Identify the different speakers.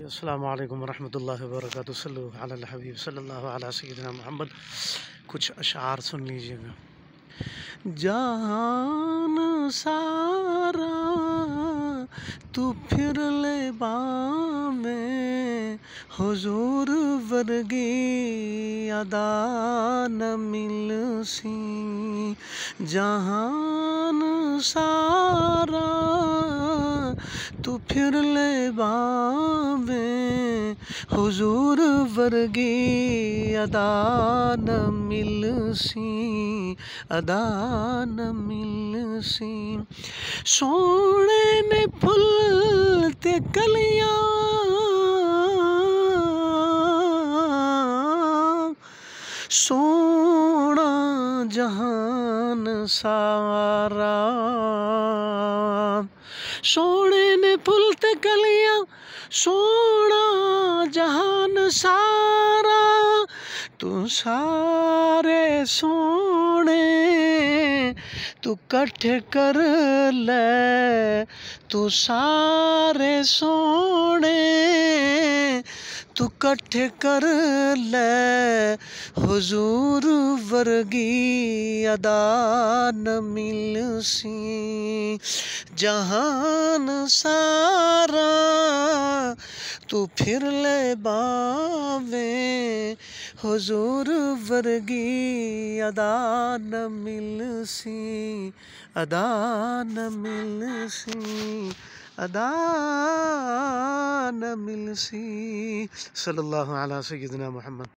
Speaker 1: अल्लाम वरहमल वर्क हबीब सल्ला सैदना मोहम्मद कुछ अशार सुन लीजिएगा जहान सारा तू फिर ले में वर्गी अदा न मिल सी जहान सारा तू फिर ले बावे हुजूर वर्गी अदा न मिल सी अदा न मिल सी सोने ने फुल ते कलिया सोना जहान सारा सोना फुलत कलिया सोना जहान सारा तू सारे सोने तू कट्ठ कर ले तू सारे सोने तू तो कट्ठ कर ले हुजूर वर्गी अदान मिल मिलसी जहान सारा तू फिर ले बावे हुजूर वर्गी अदान मिल सी अदान मिल सी अदान मिलसी सल्लल्लाहु अलैहि सैदना मोहम्मद